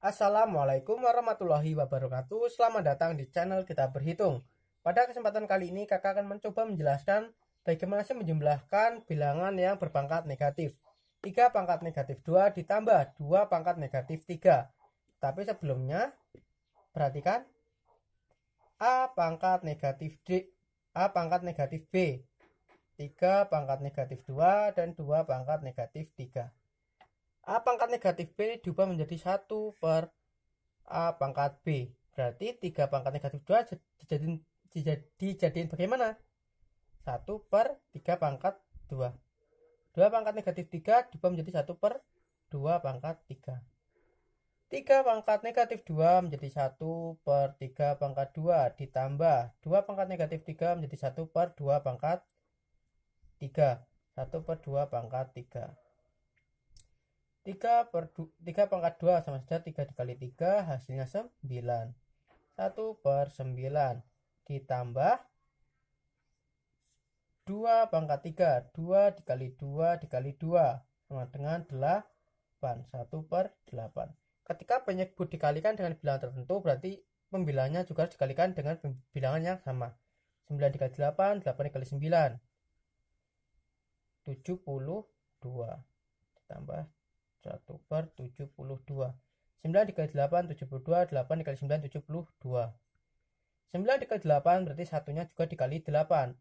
Assalamualaikum warahmatullahi wabarakatuh Selamat datang di channel kita berhitung Pada kesempatan kali ini kakak akan mencoba menjelaskan Bagaimana sih menjumlahkan bilangan yang berpangkat negatif 3 pangkat negatif 2 ditambah 2 pangkat negatif 3 Tapi sebelumnya Perhatikan A pangkat negatif D A pangkat negatif B 3 pangkat negatif 2 dan 2 pangkat negatif 3 A pangkat negatif B diubah menjadi 1 per A pangkat B. Berarti 3 pangkat negatif 2 dijadikan dijadikan bagaimana? 1 per 3 pangkat 2. 2 pangkat negatif 3 diubah menjadi 1 per 2 pangkat 3. 3 pangkat negatif 2 menjadi 1 per 3 pangkat 2 ditambah 2 pangkat negatif 3 menjadi 1 per 2 pangkat 3. 1 per 2 pangkat 3. 3 per 2, 3 pangkat 2 sama saja 3 dikali 3 hasilnya 9. 1 per 9 ditambah 2 pangkat 3. 2 dikali 2 dikali 2 sama dengan 8. 1 per 8. Ketika penyebut dikalikan dengan bilangan tertentu berarti pembilangannya juga harus dikalikan dengan bilangan yang sama. 9 dikali 8, 8 dikali 9. 72 ditambah 1 per 72 9 dikali 8 72 8 dikali 9 72 9 dikali 8 berarti satunya juga dikali 8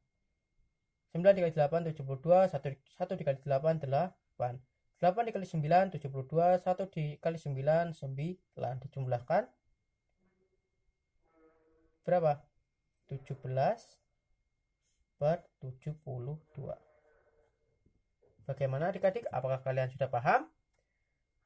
9 dikali 8 72 1, 1 dikali 8 8 8 dikali 9 72 1 dikali 9 9 dijumlahkan berapa 17 per 72 Bagaimana adik-adik? Apakah kalian sudah paham?